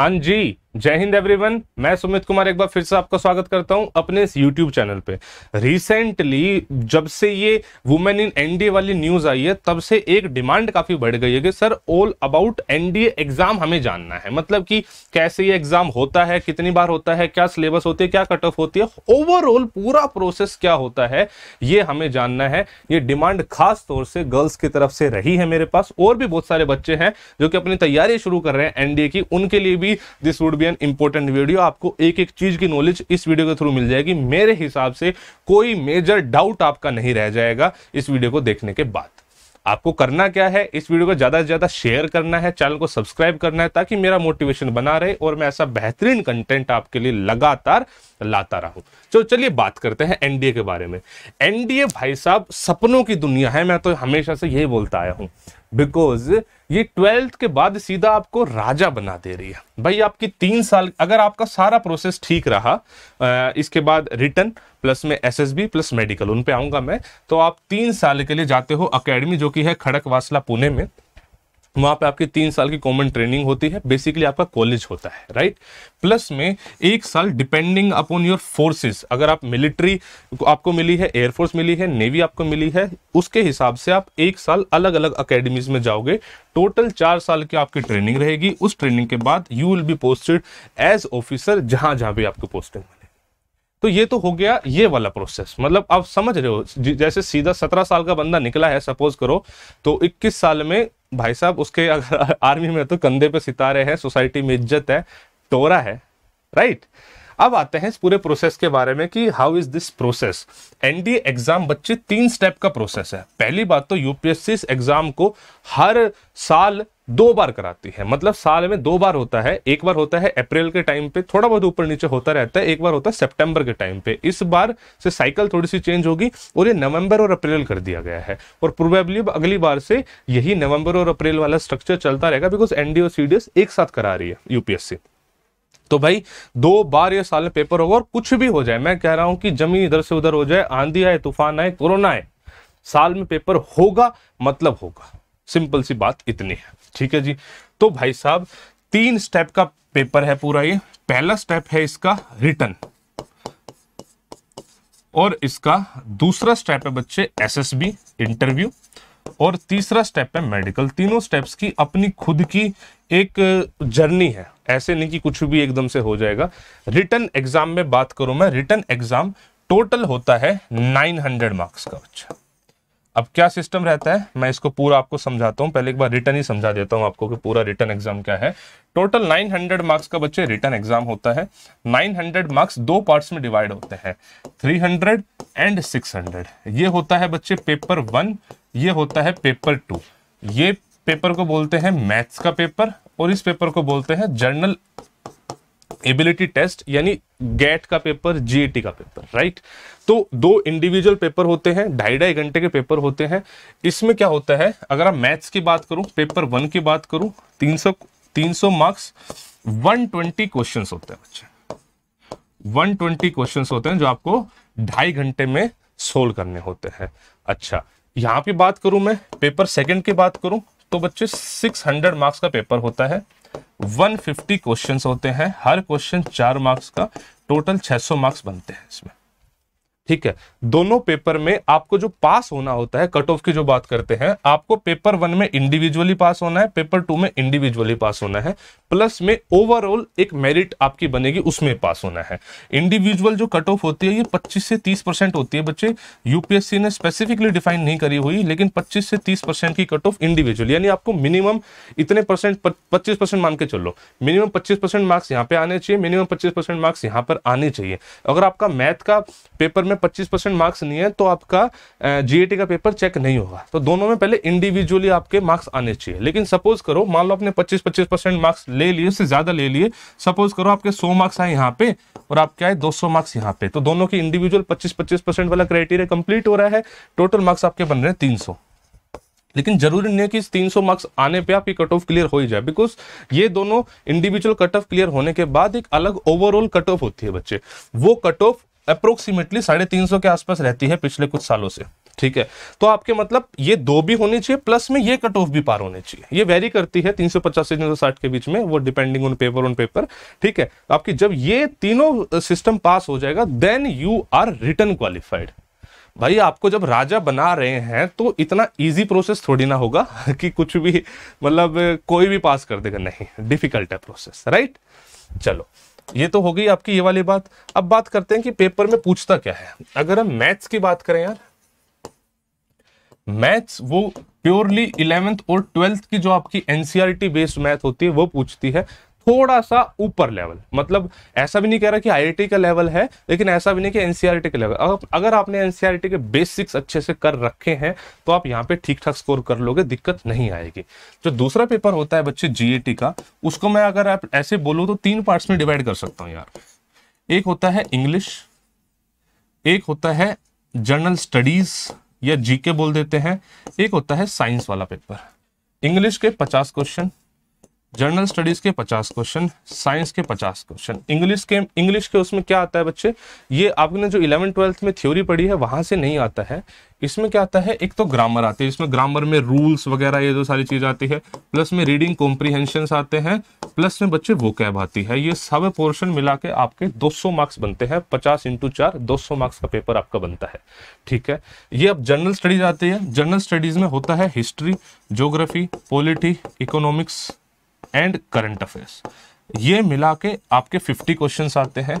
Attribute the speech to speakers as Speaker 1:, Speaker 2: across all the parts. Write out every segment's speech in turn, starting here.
Speaker 1: हाँ जी जय हिंद एवरीवन मैं सुमित कुमार एक बार फिर से आपका स्वागत करता हूं अपने इस यूट्यूब चैनल पे रिसेंटली जब से ये वुमेन इन एनडीए वाली न्यूज आई है तब से एक डिमांड काफी बढ़ गई है कि sir all about NDA exam हमें जानना है मतलब कि कैसे ये एग्जाम होता है कितनी बार होता है क्या सिलेबस होती है क्या कट ऑफ होती है ओवरऑल पूरा प्रोसेस क्या होता है ये हमें जानना है ये डिमांड खास तौर से गर्ल्स की तरफ से रही है मेरे पास और भी बहुत सारे बच्चे हैं जो कि अपनी तैयारी शुरू कर रहे हैं एनडीए की उनके लिए भी this would be an important video आपको एक एक चीज की नॉलेज इस वीडियो के थ्रू मिल जाएगी मेरे हिसाब से कोई मेजर डाउट आपका नहीं रह जाएगा इस वीडियो को देखने के बाद आपको करना क्या है इस वीडियो को ज़्यादा से ज़्यादा शेयर करना है चैनल को सब्सक्राइब करना है ताकि मेरा मोटिवेशन बना रहे और मैं ऐसा बेहतरीन कंटेंट आपके लिए लगातार लाता रहूं तो चलिए बात करते हैं एनडीए के बारे में एनडीए भाई साहब सपनों की दुनिया है मैं तो हमेशा से यही बोलता आया हूं बिकॉज ये ट्वेल्थ के बाद सीधा आपको राजा बना दे रही है भाई आपकी तीन साल अगर आपका सारा प्रोसेस ठीक रहा इसके बाद रिटर्न प्लस में एसएसबी प्लस मेडिकल उन पे आऊंगा मैं तो आप तीन साल के लिए जाते हो अकेडमी जो कि है खड़क वासला पुणे में वहाँ पे आपकी तीन साल की कॉमन ट्रेनिंग होती है बेसिकली आपका कॉलेज होता है राइट प्लस में एक साल डिपेंडिंग अपॉन योर फोर्सेस अगर आप मिलिट्री आपको मिली है एयरफोर्स मिली है नेवी आपको मिली है उसके हिसाब से आप एक साल अलग अलग अकेडमीज में जाओगे टोटल चार साल की आपकी ट्रेनिंग रहेगी उस ट्रेनिंग के बाद you will be posted as officer जहाँ जहाँ भी आपको पोस्टिंग मिले तो ये तो हो गया ये वाला प्रोसेस मतलब आप समझ रहे हो जैसे सीधा सत्रह साल का बंदा निकला है सपोज करो तो इक्कीस साल में भाई साहब उसके अगर आर्मी में तो कंधे पे सितारे हैं सोसाइटी में इज्जत है टोरा है राइट अब आते हैं इस पूरे प्रोसेस के बारे में कि how is this process NDA exam बच्चे तीन स्टेप का प्रोसेस है पहली बात तो यूपीएससी एग्जाम को हर साल दो बार कराती है मतलब साल में दो बार होता है एक बार होता है अप्रैल के टाइम पे थोड़ा बहुत ऊपर नीचे होता रहता है एक बार होता है सितंबर के टाइम पे इस बार से साइकिल थोड़ी सी चेंज होगी और ये नवंबर और अप्रैल कर दिया गया है और प्रोबेबली अगली बार से यही नवंबर और अप्रैल वाला स्ट्रक्चर चलता रहेगा बिकॉज एनडीओ सी सीडीएस एक साथ करा रही है यूपीएससी तो भाई दो बार ये साल में पेपर होगा और कुछ भी हो जाए मैं कह रहा हूं कि जमी इधर से उधर हो जाए आंधी आए तूफान आए कोरोना आए साल में पेपर होगा मतलब होगा सिंपल सी बात इतनी है ठीक है जी तो भाई साहब तीन स्टेप का पेपर है पूरा ये पहला स्टेप है इसका रिटर्न और इसका दूसरा स्टेप है बच्चे एसएसबी इंटरव्यू और तीसरा स्टेप है मेडिकल तीनों स्टेप्स की अपनी खुद की एक जर्नी है ऐसे नहीं कि कुछ भी एकदम से हो जाएगा रिटर्न एग्जाम में बात करूं मैं रिटर्न एग्जाम टोटल होता है 900 मार्क्स का बच्चा अब क्या सिस्टम रहता है मैं इसको पूरा आपको समझाता हूँ पहले एक बार रिटर्न ही समझा देता हूँ आपको कि पूरा रिटर्न एग्जाम क्या है टोटल 900 मार्क्स का बच्चे रिटर्न एग्जाम होता है 900 मार्क्स दो पार्ट्स में डिवाइड होते हैं 300 एंड 600 ये होता है बच्चे पेपर वन ये होता है पेपर टू ये पेपर को बोलते हैं मैथ्स का पेपर और इस पेपर को बोलते हैं जर्नल एबिलिटी टेस्ट यानी गेट का पेपर जीईटी का पेपर राइट तो दो इंडिविजुअल पेपर होते हैं ढाई ढाई घंटे के पेपर होते हैं इसमें क्या होता है अगर आप मैथ्स की बात करूं पेपर वन की बात करूं 300 300 मार्क्स 120 क्वेश्चन होते हैं बच्चे 120 क्वेश्चन होते हैं जो आपको ढाई घंटे में सोल्व करने होते हैं अच्छा यहाँ पे बात करूं मैं पेपर सेकेंड की बात करूं तो बच्चे सिक्स मार्क्स का पेपर होता है 150 क्वेश्चंस होते हैं हर क्वेश्चन चार मार्क्स का टोटल 600 मार्क्स बनते हैं इसमें ठीक है दोनों पेपर में आपको जो पास होना होता है कट ऑफ की जो बात करते हैं आपको पेपर वन में इंडिविजुअली पास होना है पेपर टू में इंडिविजुअली पास होना है प्लस में ओवरऑल एक मेरिट आपकी बनेगी उसमें पास होना है इंडिविजुअल जो कट ऑफ होती है ये 25 से 30 परसेंट होती है बच्चे यूपीएससी ने स्पेसिफिकली डिफाइन नहीं करी हुई लेकिन पच्चीस से तीस परसेंट की कट ऑफ इंडिविजुअल यानी आपको मिनिमम इतने परसेंट पच्चीस परसेंट मान के चलो मिनिमम पच्चीस परसेंट मार्क्स यहाँ पे आने चाहिए मिनिमम पच्चीस परसेंट मार्क्स यहाँ पर आने चाहिए अगर आपका मैथ का पेपर में में 25 परसेंट मार्क्स नहीं है तो आपका जीएटी का पेपर चेक नहीं होगा तो दोनों में पहले इंडिविजुअली आपके मार्क्स आने चाहिए लेकिन सपोज करो मान लो आपने 25 25 परसेंट मार्क्स ले लिए उससे ज्यादा ले लिए सपोज करो आपके 100 मार्क्स आए यहाँ पे और आपके आए 200 मार्क्स यहाँ पे तो दोनों की इंडिविजुअल पच्चीस पच्चीस वाला क्राइटेरिया कंप्लीट हो रहा है टोटल मार्क्स आपके बन रहे हैं तीन लेकिन जरूरी नहीं है कि इस 300 मार्क्स आने पे आपकी कट ऑफ क्लियर हो ही जाए बिकॉज ये दोनों इंडिविजुअल कट ऑफ क्लियर होने के बाद एक अलग ओवरऑल कट ऑफ होती है बच्चे वो कट ऑफ अप्रोक्सीमेटली साढ़े तीन सौ के आसपास रहती है पिछले कुछ सालों से ठीक है तो आपके मतलब ये दो भी होनी चाहिए प्लस में ये कट ऑफ भी पार होने चाहिए ये वेरी करती है तीन सौ पचास से तीन सौ साठ के बीच में वो depending on paper on paper ठीक है आपकी जब ये तीनों सिस्टम पास हो जाएगा then you are written qualified भाई आपको जब राजा बना रहे हैं तो इतना इजी प्रोसेस थोड़ी ना होगा कि कुछ भी मतलब कोई भी पास कर देगा नहीं डिफिकल्ट है प्रोसेस राइट चलो ये तो हो गई आपकी ये वाली बात अब बात करते हैं कि पेपर में पूछता क्या है अगर हम मैथ्स की बात करें यार मैथ्स वो प्योरली इलेवेंथ और ट्वेल्थ की जो आपकी एनसीआरटी बेस्ड मैथ होती है वो पूछती है थोड़ा सा ऊपर लेवल मतलब ऐसा भी नहीं कह रहा कि आईआईटी का लेवल है लेकिन ऐसा भी नहीं कि एनसीआरटी e का लेवल अगर, अगर आपने एनसीआरटी e के बेसिक्स अच्छे से कर रखे हैं तो आप यहाँ पे ठीक ठाक स्कोर कर लोगे दिक्कत नहीं आएगी जो दूसरा पेपर होता है बच्चे जीएटी e का उसको मैं अगर आप ऐसे बोलूँ तो तीन पार्ट्स में डिवाइड कर सकता हूँ यार एक होता है इंग्लिश एक होता है जर्नल स्टडीज या जीके बोल देते हैं एक होता है साइंस वाला पेपर इंग्लिश के पचास क्वेश्चन जनरल स्टडीज के 50 क्वेश्चन साइंस के 50 क्वेश्चन इंग्लिश के इंग्लिश के उसमें क्या आता है बच्चे ये आपने जो इलेवन ट्वेल्थ में थ्योरी पढ़ी है वहां से नहीं आता है इसमें क्या आता है एक तो ग्रामर आती है इसमें ग्रामर में रूल्स वगैरह ये जो सारी चीज़ आती है प्लस में रीडिंग कॉम्प्रीहेंशन आते हैं प्लस में बच्चे वो कैब आती है ये सब पोर्शन मिला के आपके सौ मार्क्स बनते हैं पचास इंटू चार दो मार्क्स का पेपर आपका बनता है ठीक है ये अब जनरल स्टडीज आती है जनरल स्टडीज में होता है history geography polity economics and current affairs ये मिला के आपके 50 क्वेश्चन आते हैं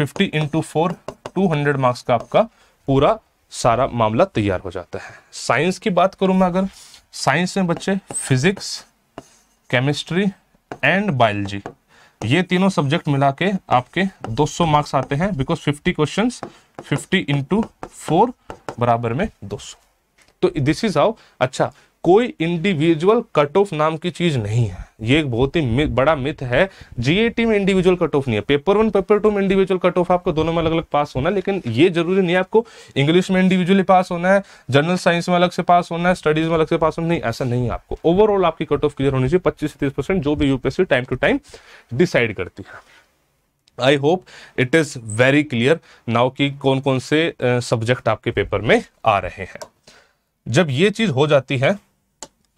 Speaker 1: 50 इंटू फोर टू मार्क्स का आपका पूरा सारा मामला तैयार हो जाता है साइंस की बात करूं मैं अगर साइंस में बच्चे फिजिक्स केमिस्ट्री एंड बायोलॉजी ये तीनों सब्जेक्ट मिला के आपके 200 मार्क्स आते हैं बिकॉज 50 क्वेश्चंस 50 इंटू फोर बराबर में 200 तो दिस इज हाउ अच्छा कोई इंडिविजुअल कट ऑफ नाम की चीज नहीं है ये एक बहुत ही बड़ा मिथ है जीएटी में इंडिविजुअल कट ऑफ नहीं है पेपर वन पेपर टू में इंडिविजुअल कट ऑफ आपको दोनों में अलग अलग पास होना है लेकिन ये जरूरी नहीं है आपको इंग्लिश में इंडिविजुअली पास होना है जनरल साइंस में अलग से पास होना है स्टडीज में अलग से पास होना नहीं ऐसा नहीं है आपको ओवरऑल आपकी कट ऑफ क्लियर होनी चाहिए पच्चीस से तीस परसेंट जो भी UPSC time to time decide करती है I hope it is very clear now की कौन कौन से सब्जेक्ट आपके पेपर में आ रहे हैं जब ये चीज हो जाती है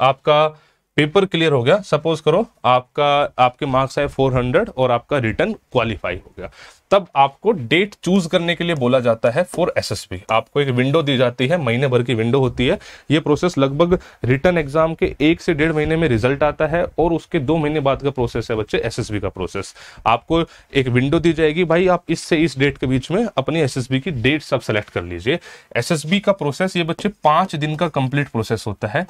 Speaker 1: आपका पेपर क्लियर हो गया सपोज करो आपका आपके मार्क्स आए 400 और आपका रिटर्न क्वालिफाई हो गया तब आपको डेट चूज करने के लिए बोला जाता है फॉर एसएसबी आपको एक विंडो दी जाती है महीने भर की विंडो होती है ये प्रोसेस लगभग रिटर्न एग्जाम के एक से डेढ़ महीने में रिजल्ट आता है और उसके दो महीने बाद का प्रोसेस है बच्चे एस का प्रोसेस आपको एक विंडो दी जाएगी भाई आप इससे इस डेट के बीच में अपनी एस की डेट सब सेलेक्ट कर लीजिए एस का प्रोसेस ये बच्चे पांच दिन का कंप्लीट प्रोसेस होता है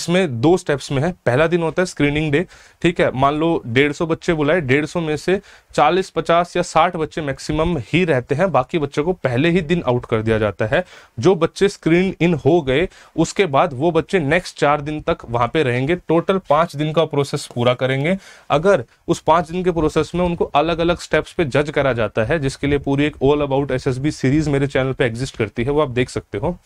Speaker 1: इसमें दो स्टेप्स में है पहला दिन होता है स्क्रीनिंग डे ठीक है मान लो डेढ़ बच्चे बुलाए डेढ़ में से चालीस पचास या साठ बच्चे बच्चे मैक्सिमम ही रहते हैं बाकी बच्चों को पहले ही दिन आउट कर दिया जाता है जो बच्चे स्क्रीन इन हो गए उसके बाद वो बच्चे नेक्स्ट चार दिन तक वहां पे रहेंगे टोटल पांच दिन का प्रोसेस पूरा करेंगे अगर उस पांच दिन के प्रोसेस में उनको अलग अलग स्टेप्स पे जज करा जाता है जिसके लिए पूरी एक ऑल अबाउट एस सीरीज मेरे चैनल पर एग्जिस्ट करती है वो आप देख सकते हो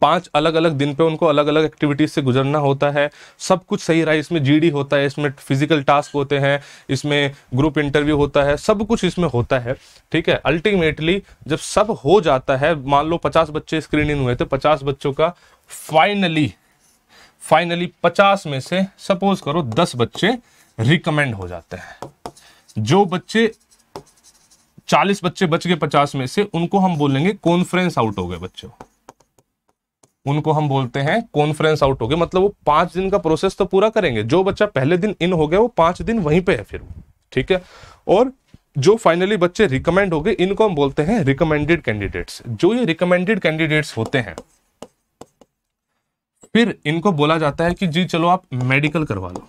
Speaker 1: पांच अलग अलग दिन पे उनको अलग अलग एक्टिविटीज से गुजरना होता है सब कुछ सही रहा है इसमें जीडी होता है इसमें फिजिकल टास्क होते हैं इसमें ग्रुप इंटरव्यू होता है सब कुछ इसमें होता है ठीक है अल्टीमेटली जब सब हो जाता है मान लो पचास बच्चे स्क्रीनिंग हुए थे तो पचास बच्चों का फाइनली फाइनली पचास में से सपोज करो दस बच्चे रिकमेंड हो जाते हैं जो बच्चे चालीस बच्चे बच गए पचास में से उनको हम बोलेंगे कॉन्फ्रेंस आउट हो गए बच्चों उनको हम बोलते हैं कॉन्फ्रेंस आउट हो गए मतलब वो पांच दिन का प्रोसेस तो पूरा करेंगे जो बच्चा पहले दिन इन हो गया वो पांच दिन वहीं पे है फिर ठीक है और जो फाइनली बच्चे रिकमेंड हो गए इनको हम बोलते हैं रिकमेंडेड कैंडिडेट्स जो ये रिकमेंडेड कैंडिडेट्स होते हैं फिर इनको बोला जाता है कि जी चलो आप मेडिकल करवा लो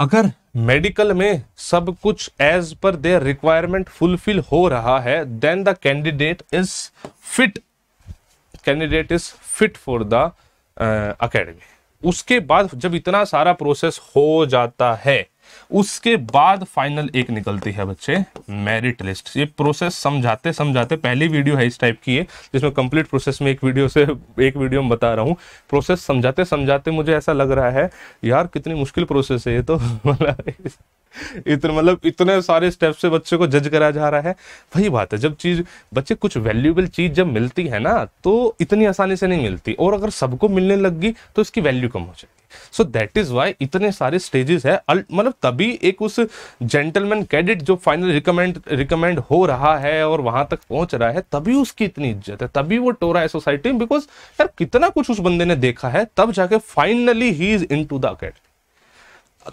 Speaker 1: अगर मेडिकल में सब कुछ as per their requirement fulfil हो रहा है then the candidate is fit candidate is fit for the academy उसके बाद जब इतना सारा प्रोसेस हो जाता है उसके बाद फाइनल एक निकलती है बच्चे मेरिट लिस्ट ये प्रोसेस समझाते समझाते पहली वीडियो है इस टाइप की है जिसमें कंप्लीट प्रोसेस में एक वीडियो से एक वीडियो में बता रहा हूँ प्रोसेस समझाते समझाते मुझे ऐसा लग रहा है यार कितनी मुश्किल प्रोसेस है ये तो मतलब इतने मतलब इतने सारे स्टेप से बच्चे को जज करा जा रहा है वही बात है जब चीज बच्चे कुछ वैल्यूबल चीज जब मिलती है ना तो इतनी आसानी से नहीं मिलती और अगर सबको मिलने लग गई तो इसकी वैल्यू कम हो जाएगी सो दैट इज वाई इतने सारे स्टेजेस है मतलब तभी एक उस जेंटलमैन कैडेट जो फाइनल रिकमेंड रिकमेंड हो रहा है और वहां तक पहुंच रहा है तभी उसकी इतनी इज्जत है तभी वो टोरा है सोसाइटी में बिकॉज यार कितना कुछ उस बंदे ने देखा है तब जाके finally he is into the academy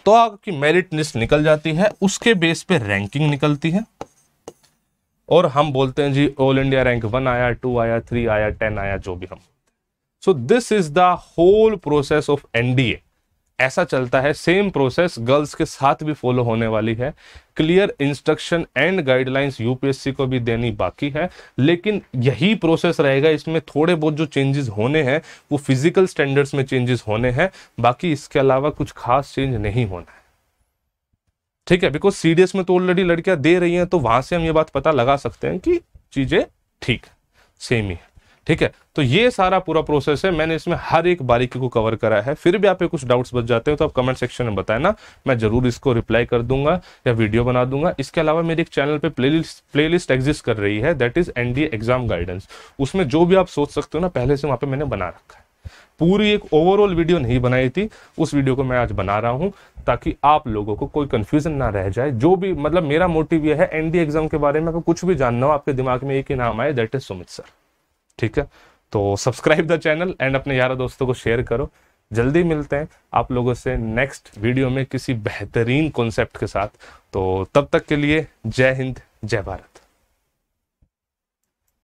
Speaker 1: तो आपकी मेरिट लिस्ट निकल जाती है उसके बेस पे रैंकिंग निकलती है और हम बोलते हैं जी ऑल इंडिया रैंक वन आया टू आया थ्री आया टेन आया जो भी हम so this is the whole process of NDA ऐसा चलता है सेम प्रोसेस गर्ल्स के साथ भी फॉलो होने वाली है clear instruction and guidelines UPSC को भी देनी बाकी है लेकिन यही प्रोसेस रहेगा इसमें थोड़े बहुत जो चेंजेस होने हैं वो फिजिकल स्टैंडर्ड्स में चेंजेस होने हैं बाकी इसके अलावा कुछ खास चेंज नहीं होना है ठीक है बिकॉज सीडीएस में तो ऑलरेडी लड़कियां दे रही हैं तो वहां से हम ये बात पता लगा सकते हैं कि चीजें ठीक सेम ही है ठीक है तो ये सारा पूरा प्रोसेस है मैंने इसमें हर एक बारीकी को कवर करा है फिर भी आप कुछ डाउट्स बच जाते हो तो आप कमेंट सेक्शन में बताए ना मैं जरूर इसको रिप्लाई कर दूंगा या वीडियो बना दूंगा इसके अलावा मेरे एक चैनल पे प्ले लिस्ट एग्जिस्ट कर रही है that is NDA exam guidance उसमें जो भी आप सोच सकते हो ना पहले से वहां पर मैंने बना रखा है पूरी एक ओवरऑल वीडियो नहीं बनाई थी उस वीडियो को मैं आज बना रहा हूं ताकि आप लोगों को कोई कंफ्यूजन ना रह जाए जो भी मतलब मेरा मोटिव यह है एनडी एग्जाम के बारे में अगर कुछ भी जानना हो आपके दिमाग में एक ही नाम आए दैट इज सुमित सर ठीक है तो सब्सक्राइब द चैनल एंड अपने यारा दोस्तों को शेयर करो जल्दी मिलते हैं आप लोगों से नेक्स्ट वीडियो में किसी बेहतरीन कॉन्सेप्ट के साथ तो तब तक के लिए जय हिंद जय भारत